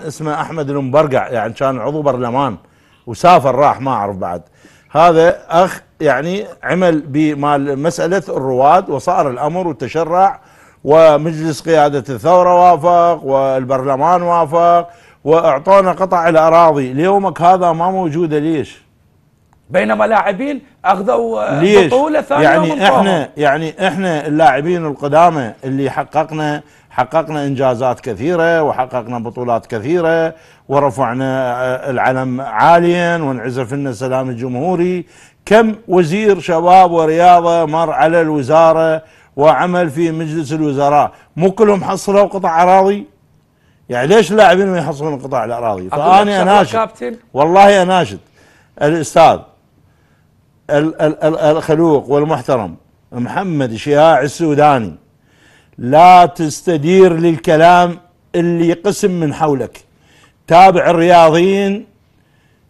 اسمه احمد المبرقع يعني كان عضو برلمان وسافر راح ما اعرف بعد هذا اخ يعني عمل بمال مساله الرواد وصار الامر وتشرع ومجلس قياده الثوره وافق والبرلمان وافق واعطونا قطع الاراضي ليومك هذا ما موجوده ليش؟ بينما لاعبين اخذوا ليش؟ بطوله ثانيه يعني احنا يعني احنا اللاعبين القدامى اللي حققنا حققنا انجازات كثيره وحققنا بطولات كثيره ورفعنا آه، العلم عاليا وانعزف لنا السلام الجمهوري كم وزير شباب ورياضه مر على الوزاره وعمل في مجلس الوزراء مو كلهم حصلوا قطع اراضي يعني ليش اللاعبين ما يحصلون قطع الاراضي فاني اناشد والله اناشد الاستاذ الخلوق والمحترم محمد شياع السوداني لا تستدير للكلام اللي قسم من حولك تابع الرياضيين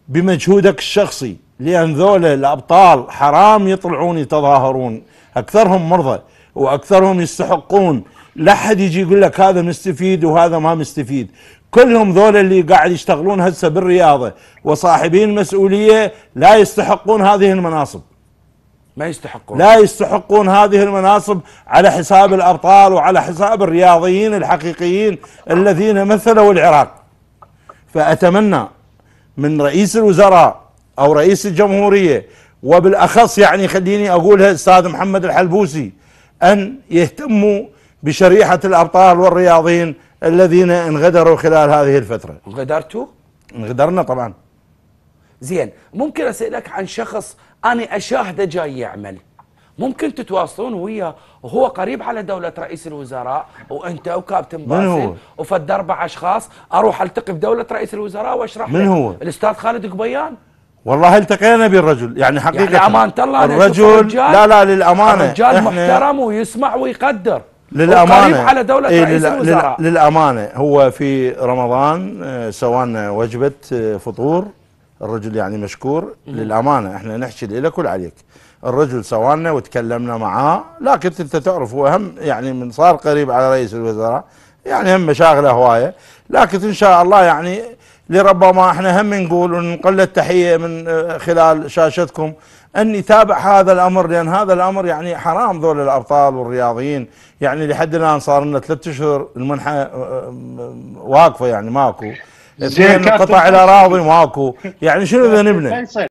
بمجهودك الشخصي لأن ذولا الأبطال حرام يطلعون يتظاهرون أكثرهم مرضى واكثرهم يستحقون لا حد يجي يقول لك هذا مستفيد وهذا ما مستفيد كلهم ذول اللي قاعد يشتغلون هسه بالرياضه وصاحبين مسؤوليه لا يستحقون هذه المناصب ما يستحقون لا يستحقون هذه المناصب على حساب الابطال وعلى حساب الرياضيين الحقيقيين الذين مثلوا العراق فاتمنى من رئيس الوزراء او رئيس الجمهوريه وبالاخص يعني خليني اقولها استاذ محمد الحلبوسي أن يهتموا بشريحة الأبطال والرياضيين الذين انغدروا خلال هذه الفترة انغدرتوا؟ انغدرنا طبعا زين ممكن أسألك عن شخص أنا أشاهده جاي يعمل ممكن تتواصلون وياه وهو قريب على دولة رئيس الوزراء وانت وكابتن باسل وفد اربع اشخاص اروح التقي بدولة رئيس الوزراء واشرح من هو؟ الاستاذ خالد قبيان والله التقينا بالرجل يعني, يعني حقيقة يعني أمانة الله الرجل لا لا للأمانة الرجال محترم ويسمع ويقدر للأمانة على دولة إيه رئيس الوزراء للأمانة هو في رمضان آه، سوانا وجبة آه، فطور الرجل يعني مشكور للأمانة احنا نحكي لك ولعليك الرجل سوانا وتكلمنا معاه لكن انت تعرف هو هم يعني من صار قريب على رئيس الوزراء يعني هم مشاغله هوايه لكن ان شاء الله يعني لربما احنا هم نقول ونقل التحيه من آه، خلال شاشتكم ان يتابع هذا الامر لان هذا الامر يعني حرام ذول الابطال والرياضيين يعني لحد الان صار لنا ثلاث اشهر المنحه آه، آه، واقفه يعني ماكو زين قطع الاراضي ماكو يعني شنو ذنبنا؟